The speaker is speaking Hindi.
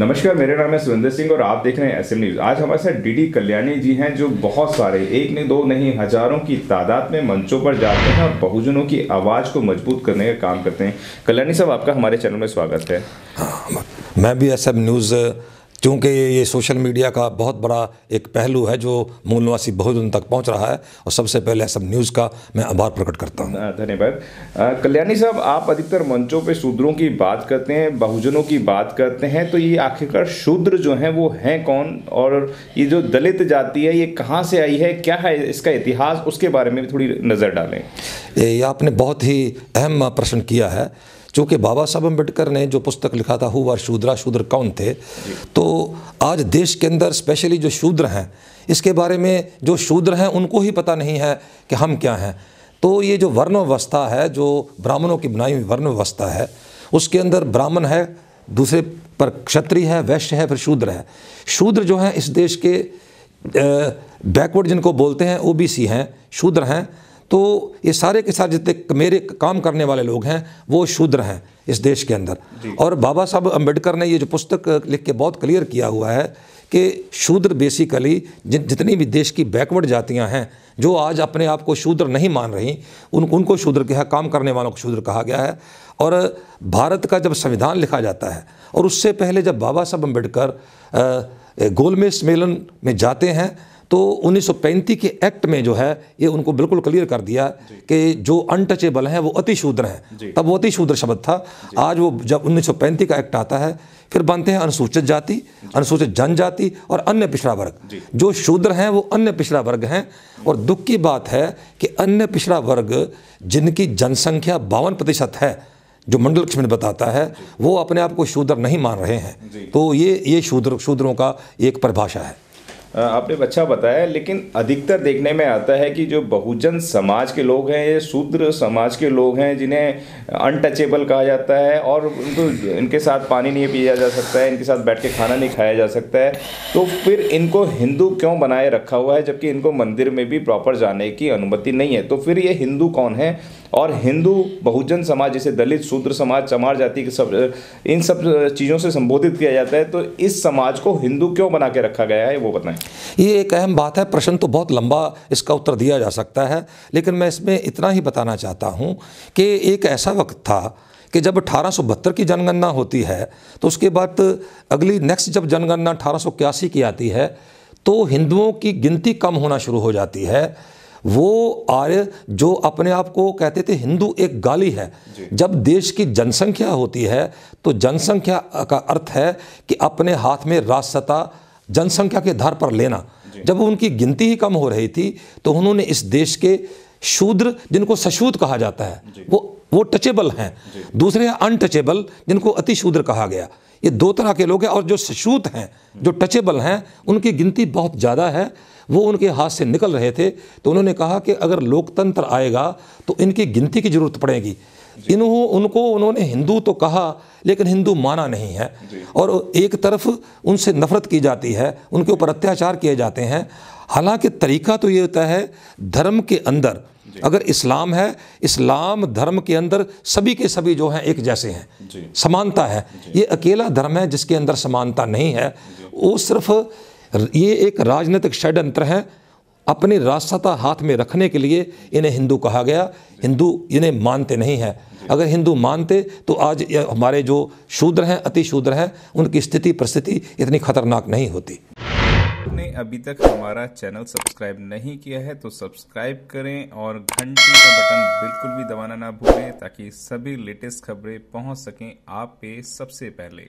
नमस्कार मेरा नाम है सुरेंद्र सिंह और आप देख रहे हैं एस न्यूज़ आज हमारे साथ डीडी कल्याणी जी हैं जो बहुत सारे एक नहीं दो नहीं हजारों की तादाद में मंचों पर जाते हैं और बहुजनों की आवाज़ को मजबूत करने का काम करते हैं कल्याणी साहब आपका हमारे चैनल में स्वागत है हाँ, मैं भी एस न्यूज़ क्योंकि ये सोशल मीडिया का बहुत बड़ा एक पहलू है जो मूल निवासी बहुजन तक पहुंच रहा है और सबसे पहले सब न्यूज़ का मैं आभार प्रकट करता हूं धन्यवाद कल्याणी साहब आप अधिकतर मंचों पे शूद्रों की बात करते हैं बहुजनों की बात करते हैं तो ये आखिरकार शूद्र जो हैं वो हैं कौन और ये जो दलित जाति है ये कहाँ से आई है क्या है इसका इतिहास उसके बारे में भी थोड़ी नज़र डालें ये आपने बहुत ही अहम प्रश्न किया है चूँकि बाबा साहब अम्बेडकर ने जो पुस्तक लिखा था हुआ शूद्रा शूद्र कौन थे तो आज देश के अंदर स्पेशली जो शूद्र हैं इसके बारे में जो शूद्र हैं उनको ही पता नहीं है कि हम क्या हैं तो ये जो वर्ण व्यवस्था है जो ब्राह्मणों की बनाई हुई वर्ण व्यवस्था है उसके अंदर ब्राह्मण है दूसरे पर क्षत्रिय है वैश्य है फिर शूद्र है शूद्र जो हैं इस देश के बैकवर्ड जिनको बोलते हैं ओ हैं शूद्र हैं तो ये सारे के सारे जितने मेरे काम करने वाले लोग हैं वो शूद्र हैं इस देश के अंदर और बाबा साहब अम्बेडकर ने ये जो पुस्तक लिख के बहुत क्लियर किया हुआ है कि शूद्र बेसिकली जिन जितनी भी देश की बैकवर्ड जातियां हैं जो आज अपने आप को शूद्र नहीं मान रही उन उनको शूद्र कहा काम करने वालों को शूद्र कहा गया है और भारत का जब संविधान लिखा जाता है और उससे पहले जब बाबा साहब अम्बेडकर गोलमेज सम्मेलन में जाते हैं तो 1935 के एक्ट में जो है ये उनको बिल्कुल क्लियर कर दिया कि जो अनटचेबल हैं वो अतिशूद्र हैं तब वो अतिशूद्र शब्द था आज वो जब 1935 का एक्ट आता है फिर बनते हैं अनुसूचित जाति अनुसूचित जनजाति और अन्य पिछड़ा वर्ग जो शूद्र हैं वो अन्य पिछड़ा वर्ग हैं और दुख की बात है कि अन्य पिछड़ा वर्ग जिनकी जनसंख्या बावन प्रतिशत है जो मंडल कक्ष बताता है वो अपने आप को शूद्र नहीं मान रहे हैं तो ये ये शूद्र शूद्रों का एक परिभाषा है आपने अच्छा बताया लेकिन अधिकतर देखने में आता है कि जो बहुजन समाज के लोग हैं ये शूद्र समाज के लोग हैं जिन्हें अनटचेबल कहा जाता है और उनको इनके साथ पानी नहीं पिया जा सकता है इनके साथ बैठ के खाना नहीं खाया जा सकता है तो फिर इनको हिंदू क्यों बनाए रखा हुआ है जबकि इनको मंदिर में भी प्रॉपर जाने की अनुमति नहीं है तो फिर ये हिंदू कौन है और हिंदू बहुजन समाज जैसे दलित शूद्र समाज चमार जाति के सब इन सब चीज़ों से संबोधित किया जाता है तो इस समाज को हिंदू क्यों बना के रखा गया है वो बताएं ये एक अहम बात है प्रश्न तो बहुत लंबा इसका उत्तर दिया जा सकता है लेकिन मैं इसमें इतना ही बताना चाहता हूँ कि एक ऐसा वक्त था कि जब अठारह की जनगणना होती है तो उसके बाद अगली नेक्स्ट जब जनगणना अठारह की आती है तो हिंदुओं की गिनती कम होना शुरू हो जाती है वो आर्य जो अपने आप को कहते थे हिंदू एक गाली है जब देश की जनसंख्या होती है तो जनसंख्या का अर्थ है कि अपने हाथ में राजसत्ता जनसंख्या के आधार पर लेना जब उनकी गिनती ही कम हो रही थी तो उन्होंने इस देश के शूद्र जिनको सशूद कहा जाता है वो वो टचेबल हैं दूसरे हैं अनटचेबल जिनको अति शूद्र कहा गया ये दो तरह के लोग हैं और जो सशूत हैं जो टचेबल हैं उनकी गिनती बहुत ज़्यादा है वो उनके हाथ से निकल रहे थे तो उन्होंने कहा कि अगर लोकतंत्र आएगा तो इनकी गिनती की ज़रूरत पड़ेगी इन्हों उनको उन्होंने हिंदू तो कहा लेकिन हिंदू माना नहीं है और एक तरफ उनसे नफरत की जाती है उनके ऊपर अत्याचार किए जाते हैं हालांकि तरीका तो ये होता है धर्म के अंदर अगर इस्लाम है इस्लाम धर्म के अंदर सभी के सभी जो हैं एक जैसे हैं समानता है ये अकेला धर्म है जिसके अंदर समानता नहीं है वो सिर्फ ये एक राजनीतिक षडयंत्र है अपनी रास्ता हाथ में रखने के लिए इन्हें हिंदू कहा गया हिंदू इन्हें मानते नहीं हैं अगर हिंदू मानते तो आज हमारे जो शूद्र हैं अति शूद्र हैं उनकी स्थिति परिस्थिति इतनी खतरनाक नहीं होती आपने अभी तक हमारा चैनल सब्सक्राइब नहीं किया है तो सब्सक्राइब करें और घंटी का बटन बिल्कुल भी दबाना ना भूलें ताकि सभी लेटेस्ट खबरें पहुंच सकें आप पे सबसे पहले